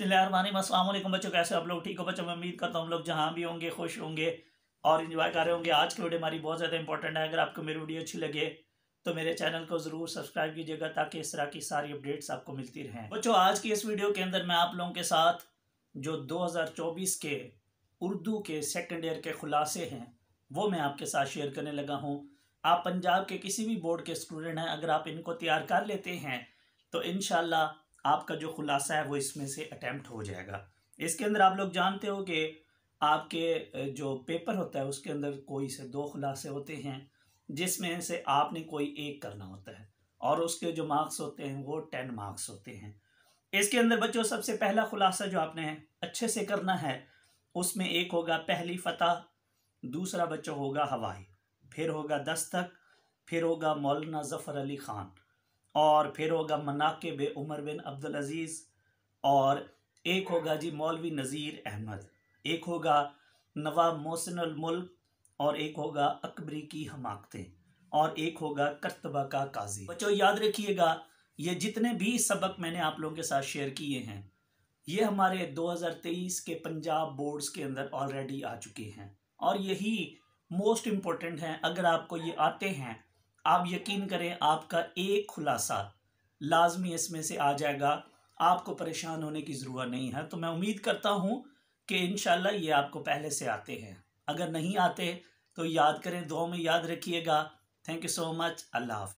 असलम बच्चों कैसे आप लोग ठीक हो बच्चों मैं उम्मीद करता हूँ हम लोग जहाँ भी होंगे खुश होंगे और इन्जॉय कर रहे होंगे आज की वीडियो हमारी बहुत ज़्यादा इंपॉर्टेंट है अगर आपको मेरी वीडियो अच्छी लगे तो मेरे चैनल को ज़रूर सब्सक्राइब कीजिएगा ताकि इस तरह की सारी अपडेट्स आपको मिलती रहें बच्चों आज की इस वीडियो के अंदर मैं आप लोगों के साथ जो चौबीस के उर्दू के सेकेंड ईयर के खुलासे हैं वो मैं आपके साथ शेयर करने लगा हूँ आप पंजाब के किसी भी बोर्ड के स्टूडेंट हैं अगर आप इनको तैयार कर लेते हैं तो इन आपका जो खुलासा है वो इसमें से अटैम्प्ट हो जाएगा इसके अंदर आप लोग जानते हो कि आपके जो पेपर होता है उसके अंदर कोई से दो खुलासे होते हैं जिसमें से आपने कोई एक करना होता है और उसके जो मार्क्स होते हैं वो टेन मार्क्स होते हैं इसके अंदर बच्चों सबसे पहला खुलासा जो आपने अच्छे से करना है उसमें एक होगा पहली फतह दूसरा बच्चों होगा हवाई फिर होगा दस्तक फिर होगा मौलाना ज़फ़र अली ख़ान और फिर होगा मनाकब उमर बिन अब्दुल अजीज़ और एक होगा जी मौलवी नज़ीर अहमद एक होगा नवाब मोहसिन मुल्क और एक होगा अकबरी की हमाकतें और एक होगा करतबा का काजी बच्चों याद रखिएगा ये जितने भी सबक मैंने आप लोगों के साथ शेयर किए हैं ये हमारे 2023 के पंजाब बोर्ड्स के अंदर ऑलरेडी आ चुके हैं और यही मोस्ट इम्पोर्टेंट हैं अगर आपको ये आते हैं आप यकीन करें आपका एक खुलासा लाजमी इसमें से आ जाएगा आपको परेशान होने की ज़रूरत नहीं है तो मैं उम्मीद करता हूँ कि इन ये आपको पहले से आते हैं अगर नहीं आते तो याद करें दो में याद रखिएगा थैंक यू सो मच अल्लाह हाफ